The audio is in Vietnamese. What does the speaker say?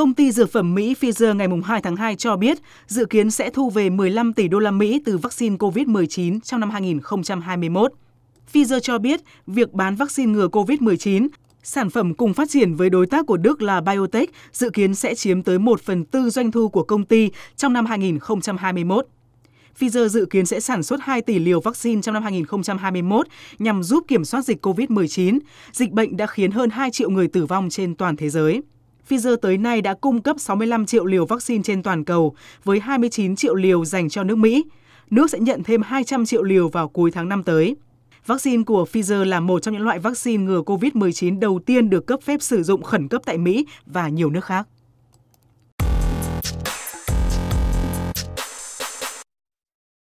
Công ty dược phẩm Mỹ Pfizer ngày 2 tháng 2 cho biết dự kiến sẽ thu về 15 tỷ đô la Mỹ từ vaccine COVID-19 trong năm 2021. Pfizer cho biết việc bán vaccine ngừa COVID-19 Sản phẩm cùng phát triển với đối tác của Đức là Biotech dự kiến sẽ chiếm tới 1 phần tư doanh thu của công ty trong năm 2021. Pfizer dự kiến sẽ sản xuất 2 tỷ liều vaccine trong năm 2021 nhằm giúp kiểm soát dịch COVID-19. Dịch bệnh đã khiến hơn 2 triệu người tử vong trên toàn thế giới. Pfizer tới nay đã cung cấp 65 triệu liều vaccine trên toàn cầu, với 29 triệu liều dành cho nước Mỹ. Nước sẽ nhận thêm 200 triệu liều vào cuối tháng năm tới. Vaccine của Pfizer là một trong những loại vaccine ngừa COVID-19 đầu tiên được cấp phép sử dụng khẩn cấp tại Mỹ và nhiều nước khác.